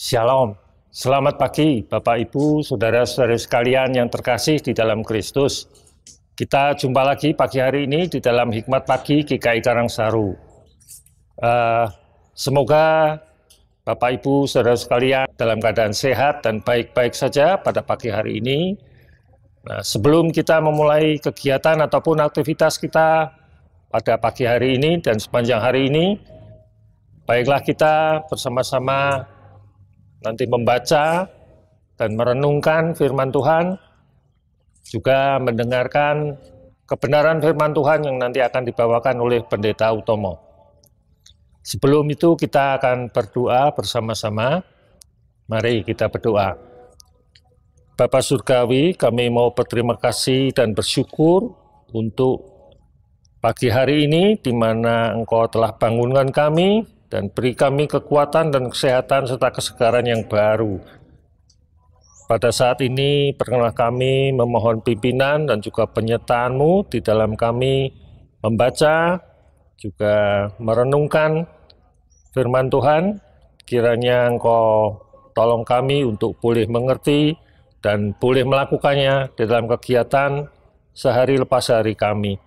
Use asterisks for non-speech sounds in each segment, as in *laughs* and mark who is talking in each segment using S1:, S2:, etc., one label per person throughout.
S1: Shalom. Selamat pagi Bapak Ibu, saudara saudara sekalian yang terkasih di dalam Kristus. Kita jumpa lagi pagi hari ini di dalam Hikmat Pagi GKI Karangsaru. Uh, semoga Bapak Ibu, saudara sekalian dalam keadaan sehat dan baik-baik saja pada pagi hari ini. Nah, sebelum kita memulai kegiatan ataupun aktivitas kita pada pagi hari ini dan sepanjang hari ini, baiklah kita bersama-sama nanti membaca dan merenungkan firman Tuhan, juga mendengarkan kebenaran firman Tuhan yang nanti akan dibawakan oleh Pendeta Utomo. Sebelum itu kita akan berdoa bersama-sama. Mari kita berdoa. Bapak Surgawi, kami mau berterima kasih dan bersyukur untuk pagi hari ini di mana Engkau telah bangunkan kami dan beri kami kekuatan dan kesehatan serta kesegaran yang baru. Pada saat ini, perkenalkan kami memohon pimpinan dan juga penyertaan di dalam kami membaca, juga merenungkan firman Tuhan. Kiranya Engkau tolong kami untuk boleh mengerti dan boleh melakukannya di dalam kegiatan sehari lepas hari kami.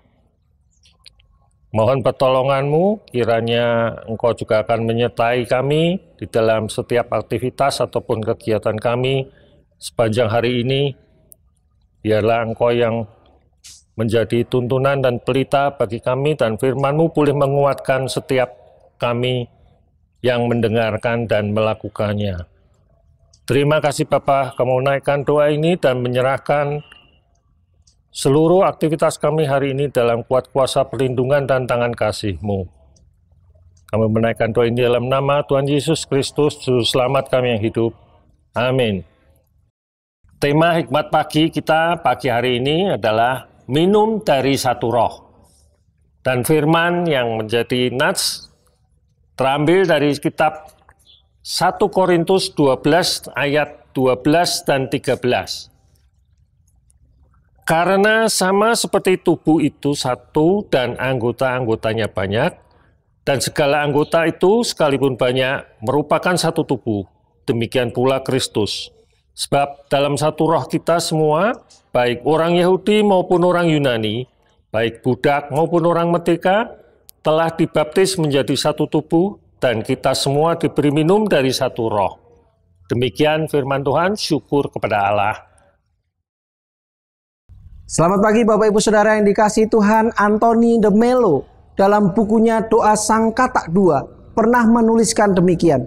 S1: Mohon pertolonganmu, kiranya Engkau juga akan menyertai kami di dalam setiap aktivitas ataupun kegiatan kami sepanjang hari ini. Biarlah Engkau yang menjadi tuntunan dan pelita bagi kami dan firmanmu mu boleh menguatkan setiap kami yang mendengarkan dan melakukannya. Terima kasih Bapak, kamu naikkan doa ini dan menyerahkan Seluruh aktivitas kami hari ini dalam kuat kuasa perlindungan dan tangan kasih-Mu. Kami menaikkan doa ini dalam nama Tuhan Yesus Kristus, Juru Selamat kami yang hidup. Amin. Tema hikmat pagi kita pagi hari ini adalah minum dari satu roh. Dan firman yang menjadi nats terambil dari kitab 1 Korintus 12 ayat 12 dan 13. Karena sama seperti tubuh itu satu dan anggota-anggotanya banyak, dan segala anggota itu sekalipun banyak merupakan satu tubuh. Demikian pula Kristus. Sebab dalam satu roh kita semua, baik orang Yahudi maupun orang Yunani, baik budak maupun orang merdeka, telah dibaptis menjadi satu tubuh dan kita semua diberi minum dari satu roh. Demikian firman Tuhan, syukur kepada Allah.
S2: Selamat pagi Bapak Ibu Saudara yang dikasih Tuhan Anthony de Melo dalam bukunya Doa Sang Katak dua pernah menuliskan demikian.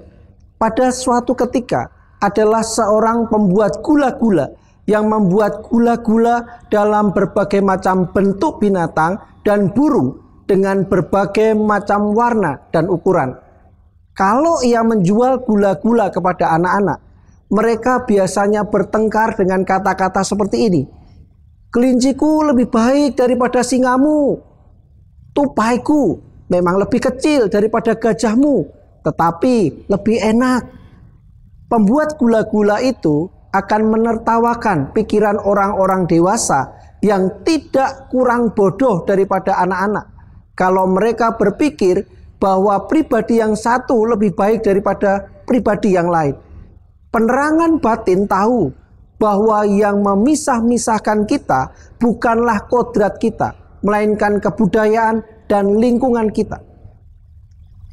S2: Pada suatu ketika adalah seorang pembuat gula-gula yang membuat gula-gula dalam berbagai macam bentuk binatang dan burung dengan berbagai macam warna dan ukuran. Kalau ia menjual gula-gula kepada anak-anak, mereka biasanya bertengkar dengan kata-kata seperti ini Kelinciku lebih baik daripada singamu. Tupaiku memang lebih kecil daripada gajahmu, tetapi lebih enak. Pembuat gula-gula itu akan menertawakan pikiran orang-orang dewasa yang tidak kurang bodoh daripada anak-anak. Kalau mereka berpikir bahwa pribadi yang satu lebih baik daripada pribadi yang lain. Penerangan batin tahu bahwa yang memisah-misahkan kita bukanlah kodrat kita, melainkan kebudayaan dan lingkungan kita.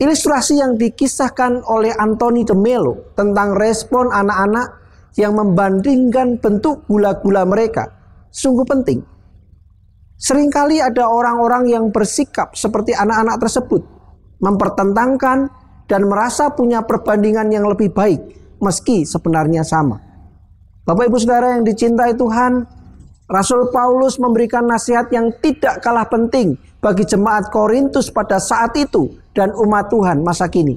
S2: Ilustrasi yang dikisahkan oleh Anthony de Melo tentang respon anak-anak yang membandingkan bentuk gula-gula mereka sungguh penting. Seringkali ada orang-orang yang bersikap seperti anak-anak tersebut, mempertentangkan dan merasa punya perbandingan yang lebih baik, meski sebenarnya sama. Bapak Ibu Saudara yang dicintai Tuhan, Rasul Paulus memberikan nasihat yang tidak kalah penting bagi jemaat Korintus pada saat itu dan umat Tuhan masa kini.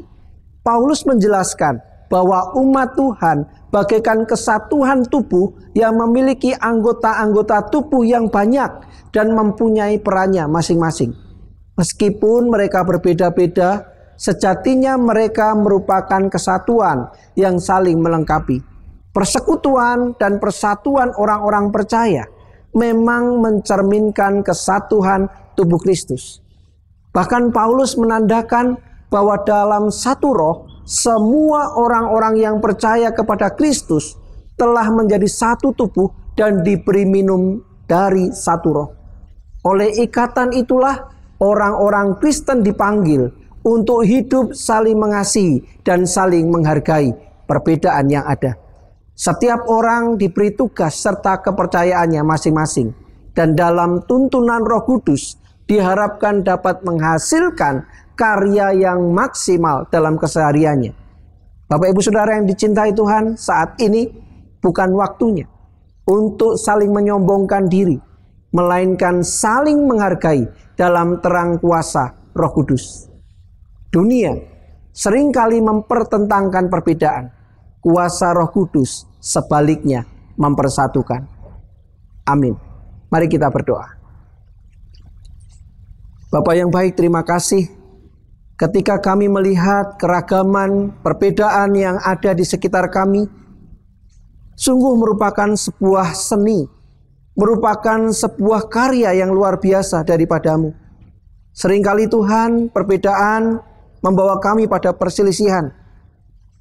S2: Paulus menjelaskan bahwa umat Tuhan bagaikan kesatuan tubuh yang memiliki anggota-anggota tubuh yang banyak dan mempunyai perannya masing-masing. Meskipun mereka berbeda-beda, sejatinya mereka merupakan kesatuan yang saling melengkapi. Persekutuan dan persatuan orang-orang percaya memang mencerminkan kesatuan tubuh Kristus. Bahkan Paulus menandakan bahwa dalam satu roh, semua orang-orang yang percaya kepada Kristus telah menjadi satu tubuh dan diberi minum dari satu roh. Oleh ikatan itulah orang-orang Kristen dipanggil untuk hidup saling mengasihi dan saling menghargai perbedaan yang ada. Setiap orang diberi tugas serta kepercayaannya masing-masing. Dan dalam tuntunan roh kudus diharapkan dapat menghasilkan karya yang maksimal dalam kesehariannya. Bapak ibu saudara yang dicintai Tuhan saat ini bukan waktunya untuk saling menyombongkan diri. Melainkan saling menghargai dalam terang kuasa roh kudus. Dunia seringkali mempertentangkan perbedaan kuasa Roh Kudus sebaliknya mempersatukan. Amin. Mari kita berdoa. Bapak yang baik, terima kasih ketika kami melihat keragaman perbedaan yang ada di sekitar kami. Sungguh merupakan sebuah seni, merupakan sebuah karya yang luar biasa daripadamu. Seringkali Tuhan, perbedaan membawa kami pada perselisihan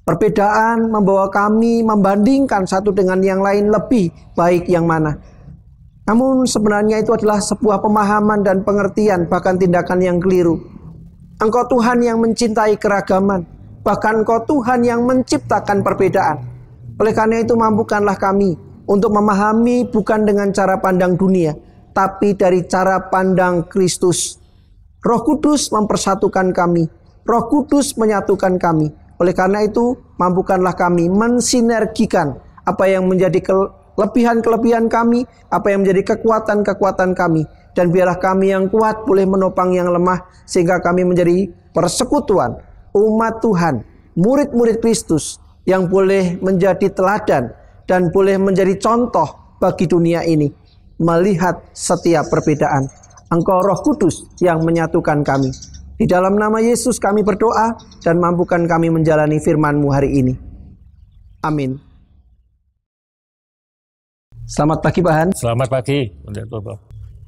S2: Perbedaan membawa kami membandingkan satu dengan yang lain lebih baik yang mana. Namun sebenarnya itu adalah sebuah pemahaman dan pengertian bahkan tindakan yang keliru. Engkau Tuhan yang mencintai keragaman, bahkan Engkau Tuhan yang menciptakan perbedaan. Oleh karena itu mampukanlah kami untuk memahami bukan dengan cara pandang dunia, tapi dari cara pandang Kristus. Roh Kudus mempersatukan kami, Roh Kudus menyatukan kami. Oleh karena itu, mampukanlah kami mensinergikan apa yang menjadi kelebihan-kelebihan kami, apa yang menjadi kekuatan-kekuatan kami. Dan biarlah kami yang kuat boleh menopang yang lemah sehingga kami menjadi persekutuan umat Tuhan, murid-murid Kristus yang boleh menjadi teladan dan boleh menjadi contoh bagi dunia ini melihat setiap perbedaan. Engkau Roh Kudus yang menyatukan kami. Di dalam nama Yesus kami berdoa dan mampukan kami menjalani FirmanMu hari ini. Amin. Selamat pagi Pak Han.
S1: Selamat pagi.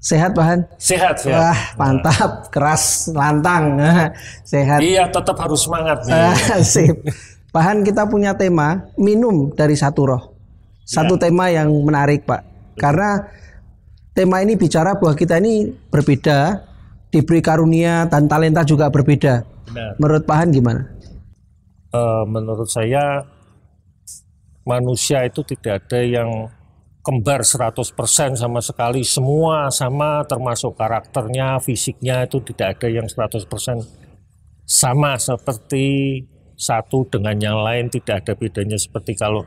S2: Sehat Pak Han? Sehat, sehat. Wah, mantap, keras, lantang. *laughs* sehat.
S1: Iya, tetap harus semangat ah, *laughs*
S2: Sip. Pak Han, kita punya tema minum dari satu roh. Satu ya. tema yang menarik, Pak. Karena tema ini bicara bahwa kita ini berbeda diberi karunia dan talenta juga berbeda. Benar. Menurut Pak gimana?
S1: Uh, menurut saya manusia itu tidak ada yang kembar 100% sama sekali semua sama termasuk karakternya fisiknya itu tidak ada yang 100% sama seperti satu dengan yang lain tidak ada bedanya seperti kalau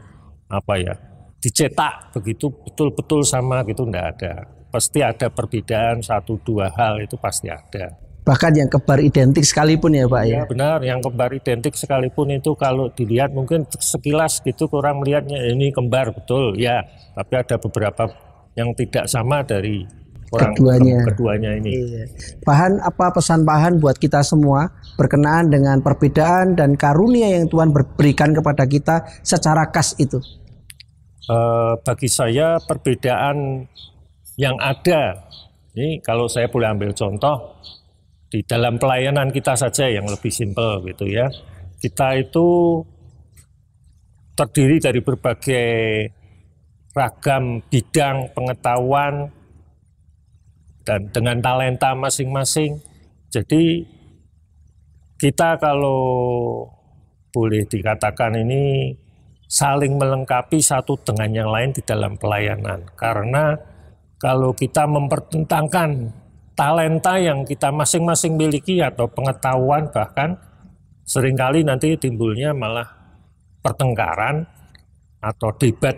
S1: apa ya dicetak begitu betul-betul sama gitu enggak ada pasti ada perbedaan satu dua hal itu pasti ada.
S2: Bahkan yang kembar identik sekalipun ya Pak ya? Iya,
S1: benar, yang kembar identik sekalipun itu kalau dilihat mungkin sekilas gitu kurang melihatnya eh, ini kembar betul ya. Tapi ada beberapa yang tidak sama dari orang keduanya. keduanya ini. Iya.
S2: Pahan apa pesan Pahan buat kita semua berkenaan dengan perbedaan dan karunia yang Tuhan berikan kepada kita secara khas itu?
S1: Uh, bagi saya perbedaan yang ada. Ini kalau saya boleh ambil contoh di dalam pelayanan kita saja yang lebih simpel gitu ya. Kita itu terdiri dari berbagai ragam bidang pengetahuan dan dengan talenta masing-masing. Jadi kita kalau boleh dikatakan ini saling melengkapi satu dengan yang lain di dalam pelayanan karena kalau kita mempertentangkan talenta yang kita masing-masing miliki atau pengetahuan bahkan seringkali nanti timbulnya malah pertengkaran atau debat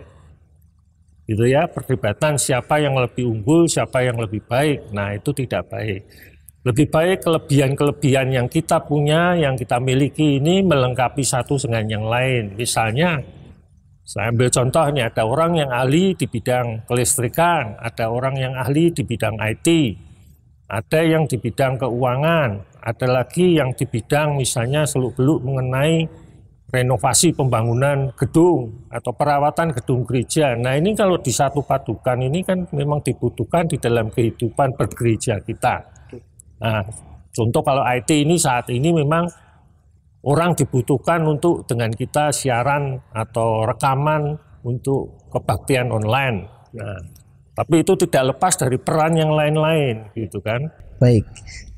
S1: gitu ya perdebatan siapa yang lebih unggul siapa yang lebih baik nah itu tidak baik lebih baik kelebihan-kelebihan yang kita punya yang kita miliki ini melengkapi satu dengan yang lain misalnya saya ambil contoh nih, ada orang yang ahli di bidang kelistrikan, ada orang yang ahli di bidang IT, ada yang di bidang keuangan, ada lagi yang di bidang misalnya seluk-beluk mengenai renovasi pembangunan gedung atau perawatan gedung gereja. Nah ini kalau di satu padukan ini kan memang dibutuhkan di dalam kehidupan bergereja kita. Nah, contoh kalau IT ini saat ini memang orang dibutuhkan untuk dengan kita siaran atau rekaman untuk kebaktian online. Nah, tapi itu tidak lepas dari peran yang lain-lain gitu kan.
S2: Baik.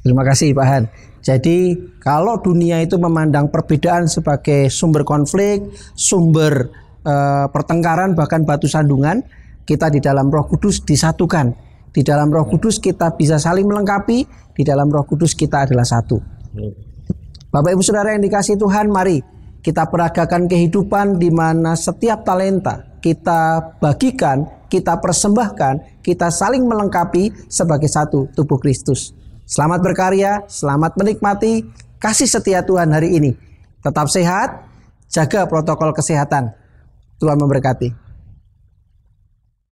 S2: Terima kasih Pak Han. Jadi kalau dunia itu memandang perbedaan sebagai sumber konflik, sumber e, pertengkaran bahkan batu sandungan, kita di dalam Roh Kudus disatukan. Di dalam Roh Kudus kita bisa saling melengkapi, di dalam Roh Kudus kita adalah satu. Hmm. Bapak Ibu Saudara yang dikasih Tuhan, mari kita peragakan kehidupan di mana setiap talenta kita bagikan, kita persembahkan, kita saling melengkapi sebagai satu tubuh Kristus. Selamat berkarya, selamat menikmati kasih setia Tuhan hari ini. Tetap sehat, jaga protokol kesehatan. Tuhan memberkati.